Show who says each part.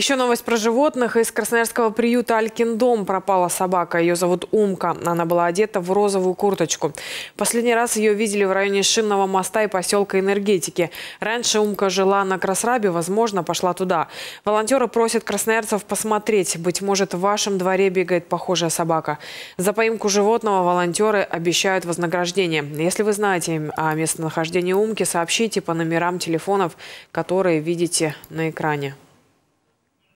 Speaker 1: Еще новость про животных. Из красноярского приюта Алькиндом пропала собака. Ее зовут Умка. Она была одета в розовую курточку. Последний раз ее видели в районе Шинного моста и поселка Энергетики. Раньше Умка жила на Красрабе, возможно, пошла туда. Волонтеры просят красноярцев посмотреть. Быть может, в вашем дворе бегает похожая собака. За поимку животного волонтеры обещают вознаграждение. Если вы знаете о местонахождении Умки, сообщите по номерам телефонов, которые видите на экране.